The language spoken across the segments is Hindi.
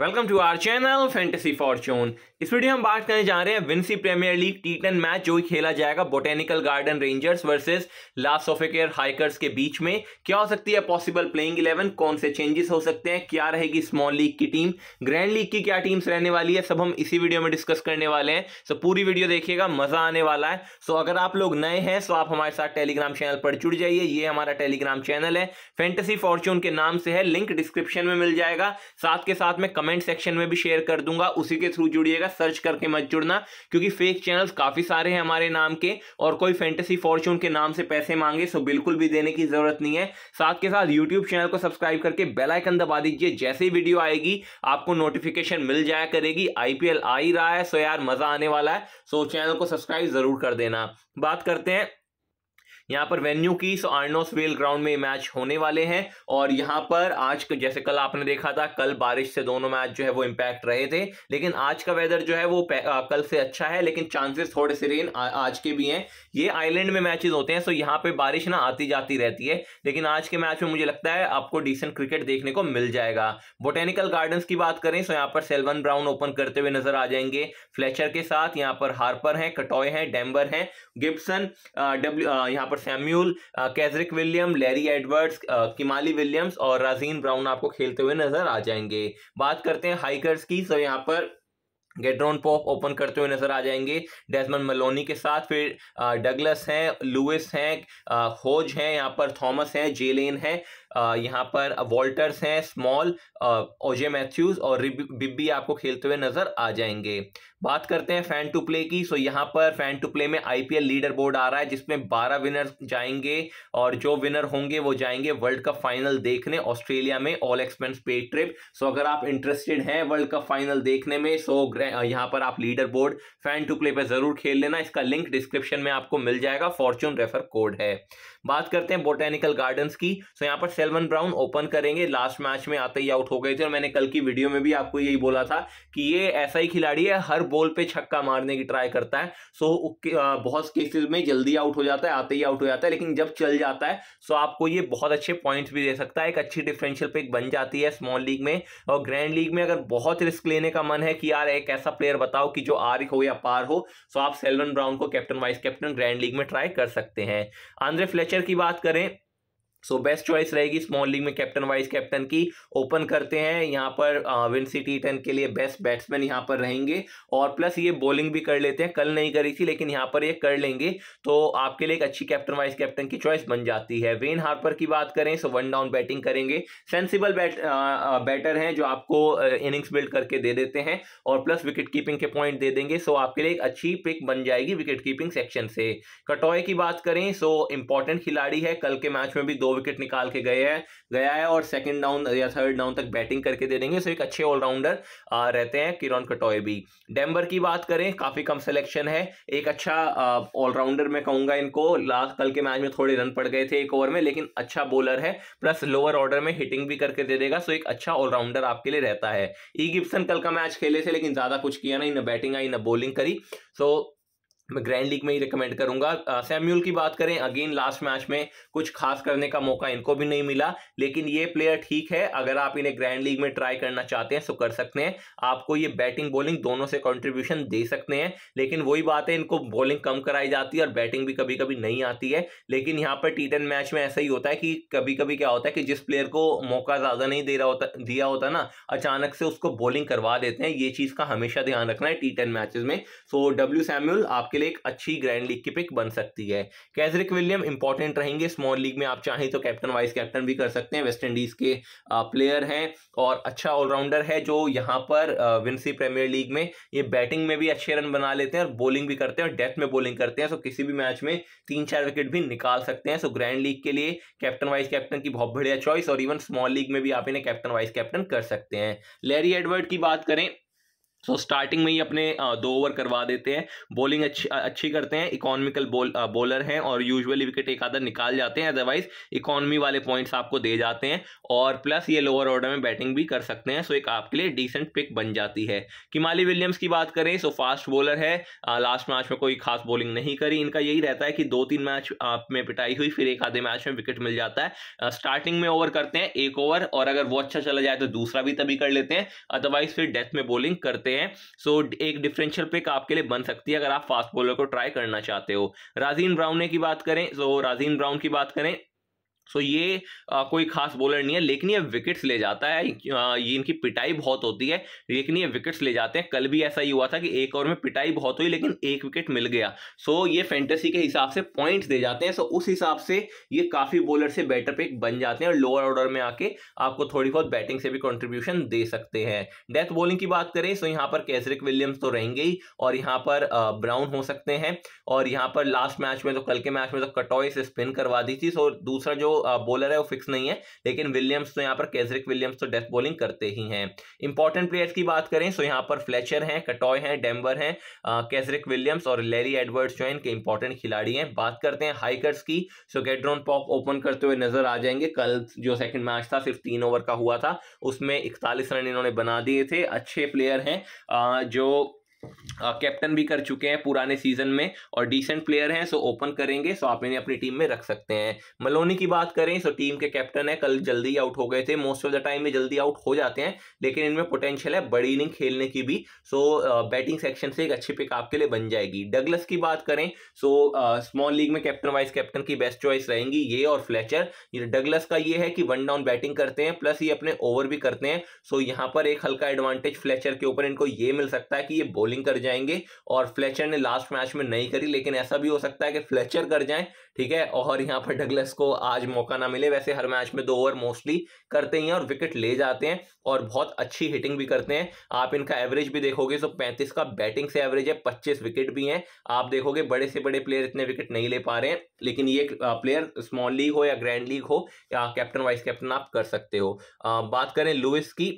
welcome to our channel fantasy fortune इस वीडियो हम बात करने जा रहे हैं Vincy premier league T ten match जो खेला जाएगा बोटेनिकल गार्डन रेंजर्स वर्सेस लास्ट ऑफेकेयर हाइकर्स के बीच में क्या हो सकती है पॉसिबल प्लेइंग इलेवन कौन से चेंजेस हो सकते हैं क्या रहेगी स्मॉल लीग की टीम ग्रैंड लीग की क्या टीम्स रहने वाली है सब हम इसी वीडियो में डिस्कस करने वाले हैं सो पूरी वीडियो देखिएगा मजा आने वाला है सो अगर आप लोग नए हैं सो आप हमारे साथ टेलीग्राम चैनल पर जुड़ जाइए ये हमारा टेलीग्राम चैनल है फैंटेसी फॉर्चून के नाम से है लिंक डिस्क्रिप्शन में मिल जाएगा साथ के साथ में कमेंट कमेंट सेक्शन में भी शेयर कर दूंगा उसी के थ्रू जुड़िएगा सर्च करके मत जुड़ना क्योंकि फेक चैनल्स काफ़ी सारे हैं हमारे नाम के और कोई फैंटेसी फॉर्च्यून के नाम से पैसे मांगे सो बिल्कुल भी देने की ज़रूरत नहीं है साथ के साथ यूट्यूब चैनल को सब्सक्राइब करके बेलाइकन दबा दीजिए जैसे ही वीडियो आएगी आपको नोटिफिकेशन मिल जाया करेगी आईपीएल आ ही रहा है सो यार मज़ा आने वाला है सो चैनल को सब्सक्राइब ज़रूर कर देना बात करते हैं यहाँ पर वेन्यू की सो आर्नोस वेल ग्राउंड में मैच होने वाले हैं और यहाँ पर आज जैसे कल आपने देखा था कल बारिश से दोनों मैच जो है वो इम्पैक्ट रहे थे लेकिन आज का वेदर जो है वो आ, कल से अच्छा है लेकिन चांसेस थोड़े से रेन आज के भी हैं ये आइलैंड में मैचेस होते हैं सो यहाँ पे बारिश ना आती जाती रहती है लेकिन आज के मैच में मुझे लगता है आपको डिसेंट क्रिकेट देखने को मिल जाएगा बोटेनिकल गार्डन्स की बात करें सो यहाँ पर सेलवन ब्राउन ओपन करते हुए नजर आ जाएंगे फ्लेचर के साथ यहाँ पर हार्पर हैं कटोय हैं डैम्बर हैं गिप्सन डब्ल्यू यहाँ पर Samuel Kesrick William Larry Edwards Kimali Williams और राजीन ब्राउन आपको खेलते हुए नजर आ जाएंगे बात करते हैं हाइकर्स की सो यहाँ पर गेड्रोन पॉप ओपन करते हुए नजर आ जाएंगे डेजमन मलोनी के साथ फिर डगलस uh, हैं लुइस हैं होज uh, हैं यहाँ पर थॉमस हैं जेलेन हैं यहाँ पर वॉल्टर्स हैं स्मॉल ओजे मैथ्यूज और बिब्बी आपको खेलते हुए नजर आ जाएंगे बात करते हैं फैन टू प्ले की सो यहाँ पर फैन टू प्ले में आईपीएल लीडर बोर्ड आ रहा है जिसमें 12 विनर जाएंगे और जो विनर होंगे वो जाएंगे वर्ल्ड कप फाइनल देखने ऑस्ट्रेलिया में all expense pay trip so अगर आप इंटरेस्टेड हैं वर्ल्ड कप फाइनल देखने में सो यहाँ पर आप leader board fan two play पर जरूर खेल लेना इसका लिंक डिस्क्रिप्शन में आपको मिल जाएगा फॉर्चून रेफर कोड है बात करते हैं बोटेनिकल गार्डन्स की सो यहाँ पर सेलमन ब्राउन ओपन करेंगे लास्ट मैच में आते ही आउट हो गए थे और मैंने कल की वीडियो में भी आपको यही बोला था कि ये ऐसा ही खिलाड़ी है हर बॉल पे छक्का मारने की ट्राई करता है सो बहुत केसेस में जल्दी आउट हो जाता है आते ही आउट हो जाता है लेकिन जब चल जाता है सो आपको ये बहुत अच्छे पॉइंट्स भी दे सकता है एक अच्छी डिफरेंशियल पिक बन जाती है स्मॉल लीग में और ग्रैंड लीग में अगर बहुत रिस्क लेने का मन है कि यार एक ऐसा प्लेयर बताओ कि जो आर हो या पार हो सो आप सेलवन ब्राउन को captain vice captain grand league में ट्राई कर सकते हैं आंद्रे फ्लेचर की बात करें सो बेस्ट चॉइस रहेगी स्मॉल लीग में कैप्टन वाइस कैप्टन की ओपन करते हैं यहाँ पर विंसी टी टेन के लिए बेस्ट बैट्समैन यहाँ पर रहेंगे और प्लस ये बॉलिंग भी कर लेते हैं कल नहीं करी थी लेकिन यहाँ पर ये कर लेंगे तो आपके लिए एक अच्छी कैप्टन वाइस कैप्टन की चॉइस बन जाती है वेन हार्पर की बात करें सो वन डाउन बैटिंग करेंगे सेंसिबल बैट बैटर हैं जो आपको इनिंग्स बिल्ड करके दे देते हैं और प्लस विकेट कीपिंग के पॉइंट दे देंगे सो आपके लिए एक अच्छी पिक बन जाएगी विकेट कीपिंग सेक्शन से कटोए की बात करें सो इंपॉर्टेंट खिलाड़ी है कल के मैच में भी दो विकेट निकाल के गए हैं गया है और सेकंड डाउन या थर्ड डाउन तक बैटिंग करके दे देंगे सो एक अच्छे ऑलराउंडर रहते हैं किरण कटोए भी डेम्बर की बात करें काफ़ी कम सिलेक्शन है एक अच्छा ऑलराउंडर मैं कहूँगा इनको लास्ट कल के मैच में थोड़े रन पड़ गए थे एक ओवर में लेकिन अच्छा बॉलर है प्लस लोअर ऑर्डर में हिटिंग भी करके दे देगा सो एक अच्छा ऑलराउंडर आपके लिए रहता है ई e गिप्सन कल का मैच खेले थे लेकिन ज़्यादा कुछ किया नहीं ना बैटिंग आई ना बॉलिंग करी सो मैं ग्रैंड लीग में ही रिकमेंड करूंगा सैम्यूल की बात करें अगेन लास्ट मैच में कुछ खास करने का मौका इनको भी नहीं मिला लेकिन ये प्लेयर ठीक है अगर आप इन्हें ग्रैंड लीग में ट्राई करना चाहते हैं तो कर सकते हैं आपको ये बैटिंग बॉलिंग दोनों से कंट्रीब्यूशन दे सकते हैं लेकिन वही बात है इनको बॉलिंग कम कराई जाती है और बैटिंग भी कभी कभी नहीं आती है लेकिन यहाँ पर टी मैच में ऐसा ही होता है कि कभी कभी क्या होता है कि जिस प्लेयर को मौका ज़्यादा नहीं दे रहा होता दिया होता ना अचानक से उसको बॉलिंग करवा देते हैं ये चीज़ का हमेशा ध्यान रखना है टी मैचेस में सो डब्ल्यू सैम्यूल आपके लिए एक अच्छी ग्रैंड लीग की पिक बन सकती है कैजरिक विलियम इंपॉर्टेंट रहेंगे स्मॉल लीग में आप चाहें तो कैप्टन वाइस कैप्टन भी कर सकते हैं वेस्ट इंडीज के प्लेयर हैं और अच्छा ऑलराउंडर है जो यहाँ पर विंसी प्रीमियर लीग में ये बैटिंग में भी अच्छे रन बना लेते हैं और बॉलिंग भी करते हैं और डेथ में बॉलिंग करते हैं सो किसी भी मैच में तीन चार विकेट भी निकाल सकते हैं सो ग्रैंड लीग के लिए कैप्टन वाइस कैप्टन की बहुत बढ़िया चॉइस और इवन स्मॉल लीग में भी आप इन्हें कैप्टन वाइस कैप्टन कर सकते हैं लेरी एडवर्ड की बात करें सो so, स्टार्टिंग में ही अपने दो ओवर करवा देते हैं बॉलिंग अच्छी अच्छी करते हैं इकोनॉमिकल बोल बॉलर हैं और यूजुअली विकेट एक आधा निकाल जाते हैं अदरवाइज इकोनॉमी वाले पॉइंट्स आपको दे जाते हैं और प्लस ये लोअर ऑर्डर में बैटिंग भी कर सकते हैं सो एक आपके लिए डिसेंट पिक बन जाती है किमाली विलियम्स की बात करें सो फास्ट बॉलर है लास्ट मैच में कोई खास बॉलिंग नहीं करी इनका यही रहता है कि दो तीन मैच आप में पिटाई हुई फिर एक आधे मैच में विकेट मिल जाता है स्टार्टिंग में ओवर करते हैं एक ओवर और अगर वो अच्छा चला जाए तो दूसरा भी तभी कर लेते हैं अदरवाइज फिर डेथ में बॉलिंग करते सकते हैं सो so, एक डिफरेंशियल पिक आपके लिए बन सकती है अगर आप फास्ट बॉलर को ट्राई करना चाहते हो राजीन ब्राउन की बात करें सो so, राजीन ब्राउन की बात करें सो so, ये आ, कोई खास बॉलर नहीं है लेकिन ये विकेट्स ले जाता है ये इनकी पिटाई बहुत होती है लेकिन ये विकेट्स ले जाते हैं कल भी ऐसा ही हुआ था कि एक ओवर में पिटाई बहुत हुई लेकिन एक विकेट मिल गया सो so, ये फैंटेसी के हिसाब से पॉइंट्स दे जाते हैं सो so, उस हिसाब से ये काफ़ी बॉलर से बेटर पिक बन जाते हैं और लोअर ऑर्डर में आके आपको थोड़ी बहुत बैटिंग से भी कॉन्ट्रीब्यूशन दे सकते हैं डेथ बॉलिंग की बात करें सो यहाँ पर कैसरिक विलियम्स तो रहेंगे ही और यहाँ पर ब्राउन हो सकते हैं और यहाँ पर लास्ट मैच में तो कल के मैच में तो कटॉय से स्पिन करवा दी थी सो दूसरा जो बॉलर है वो फिक्स नहीं है लेकिन विलियम्स तो यहाँ पर कैजरिक विलियम्स तो डेथ बॉलिंग करते ही हैं इंपॉर्टेंट प्लेयर्स की बात करें सो यहाँ पर फ्लैचर हैं कटॉय हैं डेम्बर हैं कैजरिक विलियम्स और लेरी एडवर्ड्स जो है इनके इंपॉर्टेंट खिलाड़ी हैं बात करते हैं हाइकर्स की सो गेड्रोन पॉप ओपन करते हुए नजर आ जाएंगे कल जो सेकंड मैच था सिर्फ तीन ओवर का हुआ था उसमें इकतालीस रन इन्होंने बना दिए थे अच्छे प्लेयर हैं जो कैप्टन भी कर चुके हैं पुराने सीजन में और डिसेंट प्लेयर हैं सो ओपन करेंगे सो आप इन्हें अपनी टीम में रख सकते हैं मलोनी की बात करें सो टीम के कैप्टन है कल जल्दी आउट हो गए थे मोस्ट ऑफ द टाइम में जल्दी आउट हो जाते हैं लेकिन इनमें पोटेंशियल है बड़ी इनिंग खेलने की भी सो बैटिंग सेक्शन से एक अच्छी पिक आपके लिए बन जाएगी डगलस की बात करें सो स्मॉल लीग में कैप्टन वाइस कैप्टन की बेस्ट चॉइस रहेंगी ये और फ्लैचर डगलस का ये है कि वन डाउन बैटिंग करते हैं प्लस ये अपने ओवर भी करते हैं सो यहाँ पर एक हल्का एडवांटेज फ्लैचर के ऊपर इनको ये मिल सकता है कि ये बोल बॉलिंग कर जाएंगे और फ्लेचर ने लास्ट मैच में नहीं करी लेकिन ऐसा भी हो सकता है कि फ्लेचर कर जाए ठीक है और यहाँ पर डगलस को आज मौका ना मिले वैसे हर मैच में दो ओवर मोस्टली करते ही हैं और विकेट ले जाते हैं और बहुत अच्छी हिटिंग भी करते हैं आप इनका एवरेज भी देखोगे तो पैंतीस का बैटिंग से एवरेज है पच्चीस विकेट भी हैं आप देखोगे बड़े से बड़े प्लेयर इतने विकेट नहीं ले पा रहे हैं लेकिन ये प्लेयर स्मॉल लीग हो या ग्रैंड लीग हो या कैप्टन वाइस कैप्टन आप कर सकते हो बात करें लुइस की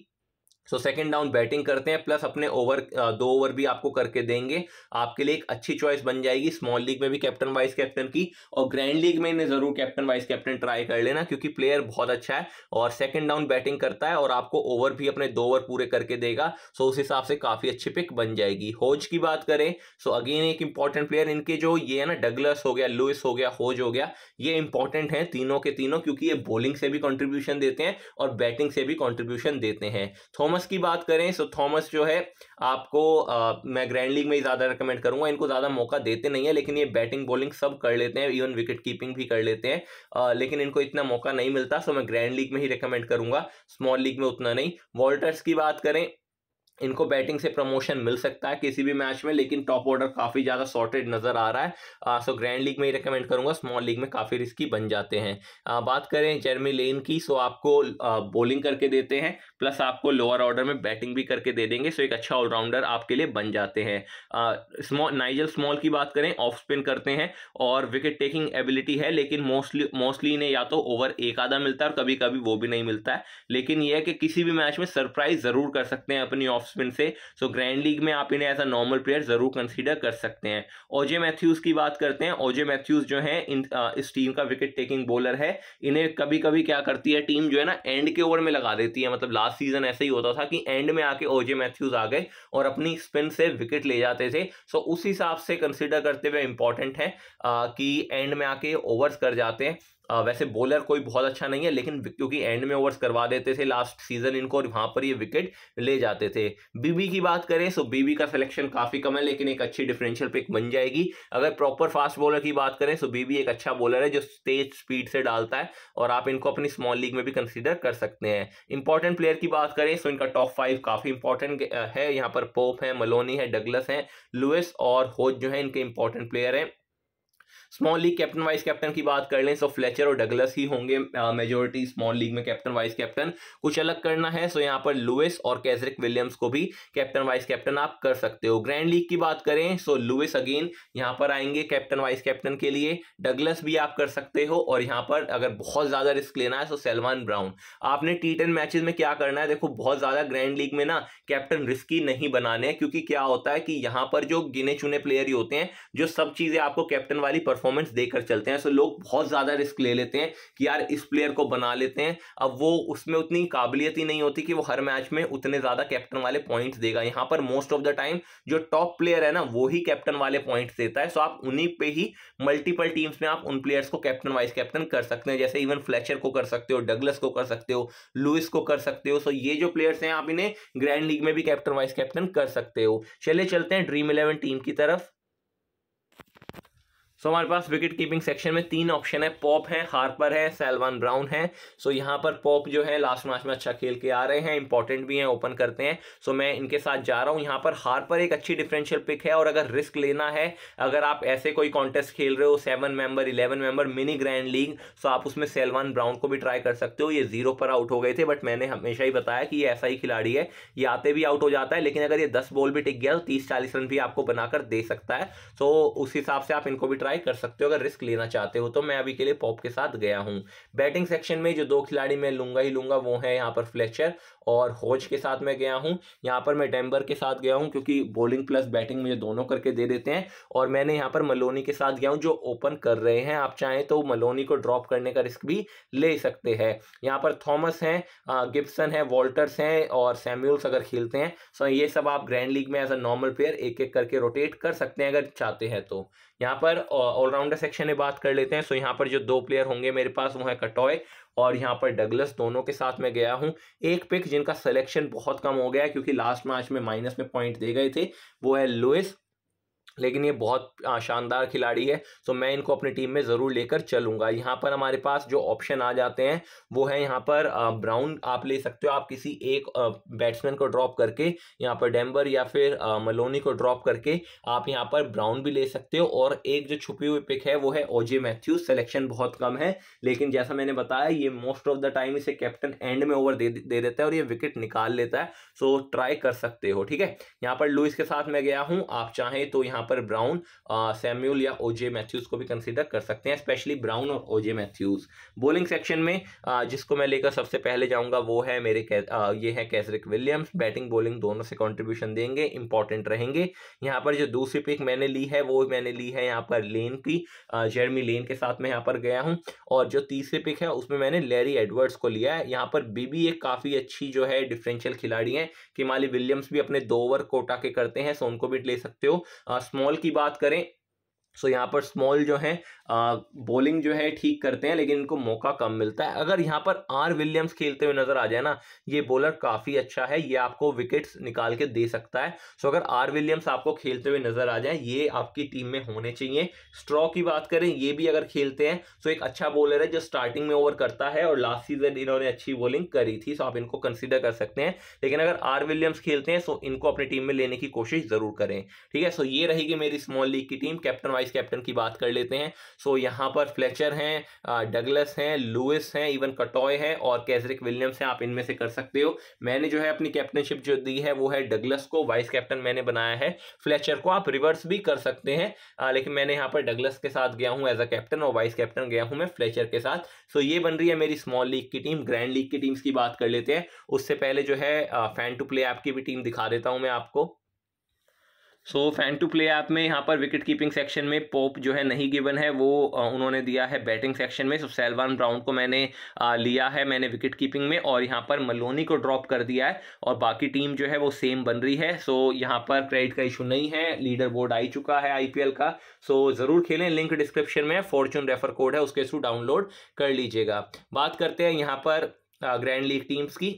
सो सेकेंड डाउन बैटिंग करते हैं प्लस अपने ओवर दो ओवर भी आपको करके देंगे आपके लिए एक अच्छी चॉइस बन जाएगी स्मॉल लीग में भी कैप्टन वाइस कैप्टन की और ग्रैंड लीग में इन्हें जरूर कैप्टन वाइस कैप्टन ट्राई कर लेना क्योंकि प्लेयर बहुत अच्छा है और सेकेंड डाउन बैटिंग करता है और आपको ओवर भी अपने दो ओवर पूरे करके देगा सो उस हिसाब से काफी अच्छी पिक बन जाएगी होज की बात करें सो अगेन एक इंपॉर्टेंट प्लेयर इनके जो ये है ना डगलस हो गया लुइस हो गया होज हो गया ये इंपॉर्टेंट है तीनों के तीनों क्योंकि ये बॉलिंग से भी कॉन्ट्रीब्यूशन देते हैं और बैटिंग से भी कॉन्ट्रीब्यूशन देते हैं थोम थॉमस की बात करें सो थॉमस जो है आपको आ, मैं ग्रैंड लीग में ही ज़्यादा रिकमेंड करूंगा इनको ज़्यादा मौका देते नहीं है लेकिन ये बैटिंग बॉलिंग सब कर लेते हैं इवन विकेट कीपिंग भी कर लेते हैं आ, लेकिन इनको इतना मौका नहीं मिलता सो मैं ग्रैंड लीग में ही रिकमेंड करूंगा स्मॉल लीग में उतना नहीं वॉल्टर्स की बात करें इनको बैटिंग से प्रमोशन मिल सकता है किसी भी मैच में लेकिन टॉप ऑर्डर काफ़ी ज़्यादा सॉर्टेड नज़र आ रहा है आ, सो ग्रैंड लीग में ही रिकमेंड करूंगा स्मॉल लीग में काफ़ी रिस्की बन जाते हैं आ, बात करें जर्मी लेन की सो आपको आ, बॉलिंग करके देते हैं प्लस आपको लोअर ऑर्डर में बैटिंग भी करके दे देंगे सो एक अच्छा ऑलराउंडर आपके लिए बन जाते हैं स्मॉल नाइजल स्मॉल की बात करें ऑफ स्पिन करते हैं और विकेट टेकिंग एबिलिटी है लेकिन मोस्टली मोस्टली इन्हें या तो ओवर एक आधा मिलता है और कभी कभी वो भी नहीं मिलता है लेकिन यह है कि किसी भी मैच में सरप्राइज ज़रूर कर सकते हैं अपनी ऑफ बैट्समैन से सो ग्रैंड लीग में आप इन्हें एज अ नॉर्मल प्लेयर जरूर कंसिडर कर सकते हैं ओजे मैथ्यूज की बात करते हैं ओजे मैथ्यूज जो है इन आ, इस टीम का विकेट टेकिंग बॉलर है इन्हें कभी कभी क्या करती है टीम जो है ना एंड के ओवर में लगा देती है मतलब लास्ट सीजन ऐसे ही होता था कि एंड में आके ओजे मैथ्यूज आ गए और अपनी स्पिन से विकेट ले जाते थे सो उस हिसाब से कंसिडर करते हुए इंपॉर्टेंट है कि एंड में आके ओवर्स कर जाते हैं वैसे बॉलर कोई बहुत अच्छा नहीं है लेकिन क्योंकि एंड में ओवर्स करवा देते थे लास्ट सीजन इनको और वहाँ पर ये विकेट ले जाते थे बीबी की बात करें सो बीबी का सिलेक्शन काफी कम है लेकिन एक अच्छी डिफरेंशियल पिक बन जाएगी अगर प्रॉपर फास्ट बॉलर की बात करें सो बीबी एक अच्छा बॉलर है जो तेज स्पीड से डालता है और आप इनको अपनी स्मॉल लीग में भी कंसिडर कर सकते हैं इंपॉर्टेंट प्लेयर की बात करें सो इनका टॉप फाइव काफी इंपॉर्टेंट है यहाँ पर पोप है मलोनी है डगलस है लुइस और होज जो है इनके इंपॉर्टेंट प्लेयर हैं small league captain vice captain की बात कर लें सो फ्लेचर और डगलस ही होंगे मेजोरिटी स्मॉल लीग में कैप्टन वाइस कैप्टन कुछ अलग करना है सो यहाँ पर लुइस और कैजरिक विलियम्स को भी कैप्टन वाइस कैप्टन आप कर सकते हो ग्रैंड लीग की बात करें सो लुइस अगेन यहाँ पर आएंगे कैप्टन वाइस कैप्टन के लिए डगलस भी आप कर सकते हो और यहाँ पर अगर बहुत ज़्यादा रिस्क लेना है सो सलमान ब्राउन आपने टी टेन में क्या करना है देखो बहुत ज़्यादा ग्रैंड लीग में ना कैप्टन रिस्की नहीं बनाने क्योंकि क्या होता है कि यहाँ पर जो गिने चुने प्लेयर ही होते हैं जो सब चीज़ें आपको कैप्टन वाली परफॉर्मेंस देकर चलते हैं सो लोग बहुत ज़्यादा रिस्क ले लेते हैं कि यार इस प्लेयर को बना लेते हैं अब वो उसमें उतनी काबिलियत ही नहीं होती कि वो हर मैच में उतने ज़्यादा कैप्टन वाले पॉइंट्स देगा यहाँ पर मोस्ट ऑफ द टाइम जो टॉप प्लेयर है ना वो ही कैप्टन वाले पॉइंट्स देता है सो आप उन्हीं पर ही मल्टीपल टीम्स में आप उन प्लेयर्स को कैप्टन वाइस कैप्टन कर सकते हैं जैसे इवन फ्लैचर को कर सकते हो डगलस को कर सकते हो लुइस को कर सकते हो सो ये जो प्लेयर्स हैं आप इन्हें ग्रैंड लीग में भी कैप्टन वाइस कैप्टन कर सकते हो चलिए चलते हैं ड्रीम इलेवन टीम की तरफ सो हमारे पास विकेट कीपिंग सेक्शन में तीन ऑप्शन है पॉप है हार्पर है सैलवान ब्राउन है सो so, यहाँ पर पॉप जो है लास्ट मैच में अच्छा खेल के आ रहे हैं इंपॉर्टेंट भी हैं ओपन करते हैं सो so, मैं इनके साथ जा रहा हूँ यहाँ पर हार्पर एक अच्छी डिफरेंशियल पिक है और अगर रिस्क लेना है अगर आप ऐसे कोई कॉन्टेस्ट खेल रहे हो seven member eleven member mini grand league so आप उसमें सेलवान ब्राउन को भी ट्राई कर सकते हो ये जीरो पर आउट हो गए थे बट मैंने हमेशा ही बताया कि ये ऐसा ही खिलाड़ी है ये आते भी आउट हो जाता है लेकिन अगर ये दस बॉल भी टिक गया तो तीस चालीस रन भी आपको बनाकर दे सकता है सो उस हिसाब से आप इनको भी ट्राई ट्राई कर सकते हो अगर रिस्क लेना चाहते हो तो मैं अभी के लिए पॉप के साथ गया हूँ बैटिंग सेक्शन में जो दो खिलाड़ी मैं लूंगा ही लूंगा वो है यहाँ पर फ्लेक्चर और होज के साथ मैं गया हूँ यहाँ पर मैं डेम्बर के साथ गया हूँ क्योंकि बॉलिंग प्लस बैटिंग मुझे दोनों करके दे देते हैं और मैंने यहाँ पर मलोनी के साथ गया हूँ जो ओपन कर रहे हैं आप चाहें तो मलोनी को ड्रॉप करने का रिस्क भी ले सकते हैं यहाँ पर थॉमस हैं गिब्सन है वॉल्टर्स हैं और सैम्यूल्स अगर खेलते हैं सो तो ये सब आप ग्रैंड लीग में एज अ नॉर्मल प्लेयर एक एक करके रोटेट कर सकते हैं अगर चाहते हैं तो यहाँ पर ऑलराउंडर सेक्शन में बात कर लेते हैं सो यहाँ पर जो दो प्लेयर होंगे मेरे पास वो है कटॉय और यहाँ पर डगलस दोनों के साथ मैं गया हूँ एक पिक जिनका सिलेक्शन बहुत कम हो गया क्योंकि लास्ट मैच में माइनस में पॉइंट दे गए थे वो है लुइस लेकिन ये बहुत शानदार खिलाड़ी है तो मैं इनको अपनी टीम में ज़रूर लेकर चलूंगा यहाँ पर हमारे पास जो ऑप्शन आ जाते हैं वो है यहाँ पर ब्राउन आप ले सकते हो आप किसी एक बैट्समैन को ड्रॉप करके यहाँ पर डेम्बर या फिर मलोनी को ड्रॉप करके आप यहाँ पर ब्राउन भी ले सकते हो और एक जो छुपी हुई पिक है वो है ओजे मैथ्यूज सेलेक्शन बहुत कम है लेकिन जैसा मैंने बताया ये मोस्ट ऑफ द टाइम इसे कैप्टन एंड में ओवर दे, दे देता है और ये विकेट निकाल लेता है सो ट्राई कर सकते हो ठीक है यहाँ पर लुइस के साथ मैं गया हूँ आप चाहें तो यहाँ यहाँ पर ब्राउन सैम्यूल या ओजे मैथ्यूज को भी कंसिडर कर सकते हैं स्पेशली ब्राउन और ओजे मैथ्यूज बोलिंग सेक्शन में आ, जिसको मैं लेकर सबसे पहले जाऊँगा वो है मेरे आ, ये है कैसरिक विलियम्स बैटिंग बोलिंग दोनों से कॉन्ट्रीब्यूशन देंगे इंपॉर्टेंट रहेंगे यहाँ पर जो दूसरी पिक मैंने ली है वो मैंने ली है यहाँ पर लेन की जेरमी लेन के साथ में यहाँ पर गया हूँ और जो तीसरी पिक है उसमें मैंने लेरी एडवर्ड्स को लिया है यहाँ पर बीबी एक काफ़ी अच्छी जो है डिफरेंशियल खिलाड़ी हैं माली विलियम्स भी अपने दो ओवर कोटा के करते हैं सो उनको भी ले सकते हो स्मॉल की बात करें सो यहाँ पर स्मॉल जो है बॉलिंग जो है ठीक करते हैं लेकिन इनको मौका कम मिलता है अगर यहाँ पर आर विलियम्स खेलते हुए नजर आ जाए ना ये बॉलर काफ़ी अच्छा है ये आपको विकेट्स निकाल के दे सकता है सो अगर आर विलियम्स आपको खेलते हुए नजर आ जाए ये आपकी टीम में होने चाहिए स्ट्रॉ की बात करें ये भी अगर खेलते हैं सो तो एक अच्छा बॉलर है जो स्टार्टिंग में ओवर करता है और लास्ट सीजन इन्होंने अच्छी बॉलिंग करी थी सो आप इनको कंसिडर कर सकते हैं लेकिन अगर आर विलियम्स खेलते हैं सो इनको अपनी टीम में लेने की कोशिश जरूर करें ठीक है सो ये रहेगी मेरी स्मॉल लीग की टीम कैप्टन वाइस कैप्टन की बात कर लेते हैं सो so, यहाँ पर फ्लेचर हैं डगलस हैं लुइस हैं इवन कटॉय हैं और कैजरिक विलियम्स हैं आप इनमें से कर सकते हो मैंने जो है अपनी कैप्टनशिप जो दी है वो है डगलस को वाइस कैप्टन मैंने बनाया है फ्लेचर को आप रिवर्स भी कर सकते हैं आ, लेकिन मैंने यहाँ पर डगलस के साथ गया हूँ एज अ कैप्टन और वाइस कैप्टन गया हूँ मैं फ्लेचर के साथ सो so, ये बन रही है मेरी स्मॉल लीग की टीम ग्रैंड लीग की टीम्स की बात कर लेते हैं उससे पहले जो है फैन टू प्ले ऐप की भी टीम दिखा देता हूँ मैं आपको so fan two play app में यहाँ पर विकेट कीपिंग सेक्शन में पोप जो है नहीं गिवन है वो उन्होंने दिया है बैटिंग सेक्शन में सो सेलवान ब्राउन को मैंने लिया है मैंने विकेट कीपिंग में और यहाँ पर मलोनी को ड्रॉप कर दिया है और बाकी टीम जो है वो सेम बन रही है सो यहाँ पर क्रेडिट का इशू नहीं है लीडर बोर्ड आई चुका है आई का सो ज़रूर खेलें लिंक डिस्क्रिप्शन में फॉर्चून रेफर कोड है उसके थ्रू डाउनलोड कर लीजिएगा बात करते हैं यहाँ पर ग्रैंड लीग टीम्स की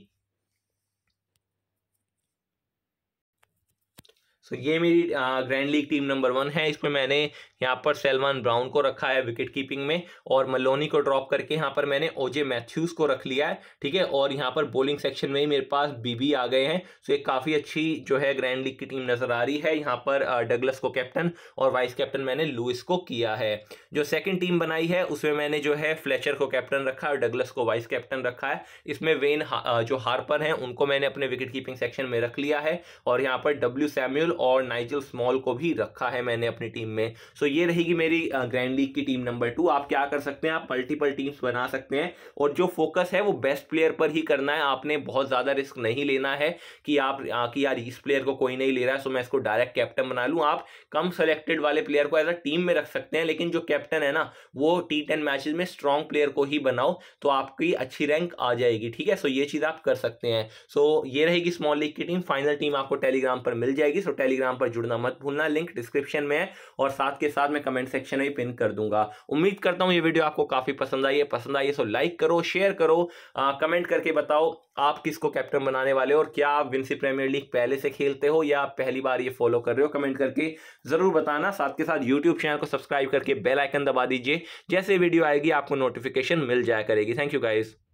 सो ये मेरी grand league team number one है इसमें मैंने यहाँ पर सलमान ब्राउन को रखा है विकेट कीपिंग में और मलोनी को ड्रॉप करके यहाँ पर मैंने ओजे मैथ्यूज को रख लिया है ठीक है और यहाँ पर बॉलिंग सेक्शन में ही मेरे पास बीबी आ गए हैं सो एक काफ़ी अच्छी जो है ग्रैंड लीग की टीम नज़र आ रही है यहाँ पर डगलस को कैप्टन और वाइस कैप्टन मैंने लुइस को किया है जो सेकेंड टीम बनाई है उसमें मैंने जो है फ्लैचर को कैप्टन रखा और डगलस को वाइस कैप्टन रखा है इसमें वेन जो हार्पर हैं उनको मैंने अपने विकेट कीपिंग सेक्शन में रख लिया है और यहाँ पर डब्ल्यू सैम्यूल और नाइजल स्मॉल को भी रखा है मैंने अपनी टीम में सो ये रहेगी मेरी ग्रैंड लीग की टीम नंबर टू आप क्या कर सकते हैं आप मल्टीपल टीम्स बना सकते हैं और जो फोकस है वो बेस्ट प्लेयर पर ही करना है आपने बहुत ज़्यादा रिस्क नहीं लेना है कि आप कि यार इस प्लेयर को कोई नहीं ले रहा है सो मैं इसको डायरेक्ट कैप्टन बना लूँ आप कम सेलेक्टेड वाले प्लेयर को एज अ टीम में रख सकते हैं लेकिन जो कैप्टन है ना वो टी टेन में स्ट्रॉन्ग प्लेयर को ही बनाओ तो आपकी अच्छी रैंक आ जाएगी ठीक है सो ये चीज़ आप कर सकते हैं सो ये रहेगी स्मॉल लीग की टीम फाइनल टीम आपको टेलीग्राम पर मिल जाएगी सो टेलीग्राम पर जुड़ना मत भूलना लिंक डिस्क्रिप्शन में है और साथ के साथ मैं कमेंट सेक्शन में पिन कर दूंगा उम्मीद करता हूँ ये वीडियो आपको काफ़ी पसंद आई है पसंद आई है सो तो लाइक करो शेयर करो आ, कमेंट करके बताओ आप किसको कैप्टन बनाने वाले हो और क्या आप विंसी प्रीमियर लीग पहले से खेलते हो या पहली बार ये फॉलो कर रहे हो कमेंट करके ज़रूर बताना साथ के साथ यूट्यूब चैनल को सब्सक्राइब करके बेल आइकन दबा दीजिए जैसे वीडियो आएगी आपको नोटिफिकेशन मिल जाया करेगी थैंक यू गाइज़